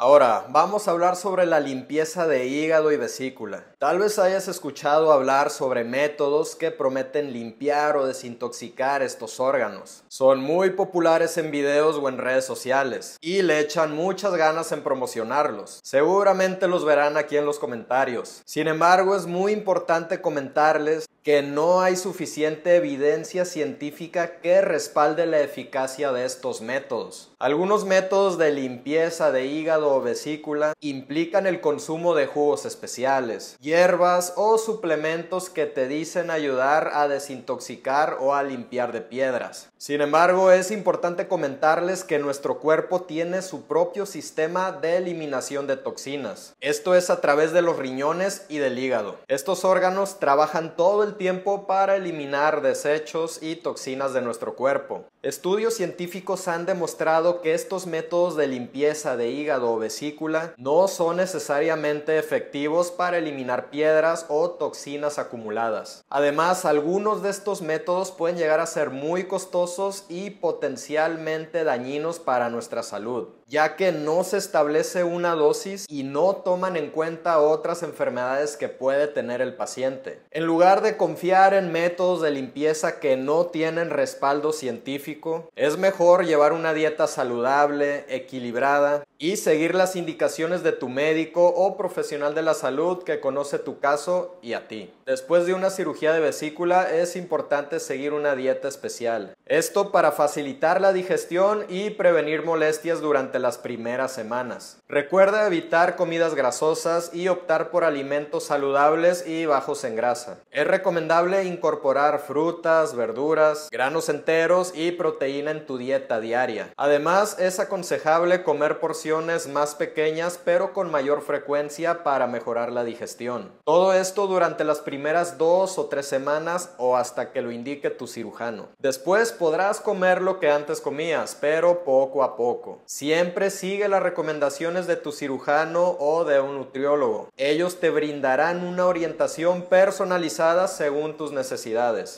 Ahora, vamos a hablar sobre la limpieza de hígado y vesícula. Tal vez hayas escuchado hablar sobre métodos que prometen limpiar o desintoxicar estos órganos. Son muy populares en videos o en redes sociales y le echan muchas ganas en promocionarlos. Seguramente los verán aquí en los comentarios. Sin embargo, es muy importante comentarles que no hay suficiente evidencia científica que respalde la eficacia de estos métodos. Algunos métodos de limpieza de hígado o vesícula implican el consumo de jugos especiales, hierbas o suplementos que te dicen ayudar a desintoxicar o a limpiar de piedras. Sin embargo, es importante comentarles que nuestro cuerpo tiene su propio sistema de eliminación de toxinas. Esto es a través de los riñones y del hígado. Estos órganos trabajan todo el tiempo para eliminar desechos y toxinas de nuestro cuerpo. Estudios científicos han demostrado que estos métodos de limpieza de hígado o vesícula no son necesariamente efectivos para eliminar piedras o toxinas acumuladas. Además, algunos de estos métodos pueden llegar a ser muy costosos y potencialmente dañinos para nuestra salud ya que no se establece una dosis y no toman en cuenta otras enfermedades que puede tener el paciente. En lugar de confiar en métodos de limpieza que no tienen respaldo científico, es mejor llevar una dieta saludable, equilibrada y seguir las indicaciones de tu médico o profesional de la salud que conoce tu caso y a ti. Después de una cirugía de vesícula es importante seguir una dieta especial. Esto para facilitar la digestión y prevenir molestias durante las primeras semanas. Recuerda evitar comidas grasosas y optar por alimentos saludables y bajos en grasa. Es recomendable incorporar frutas, verduras, granos enteros y proteína en tu dieta diaria. Además, es aconsejable comer porciones más pequeñas pero con mayor frecuencia para mejorar la digestión. Todo esto durante las primeras dos o tres semanas o hasta que lo indique tu cirujano. Después podrás comer lo que antes comías, pero poco a poco. Siempre sigue las recomendaciones de tu cirujano o de un nutriólogo. Ellos te brindarán una orientación personalizada según tus necesidades.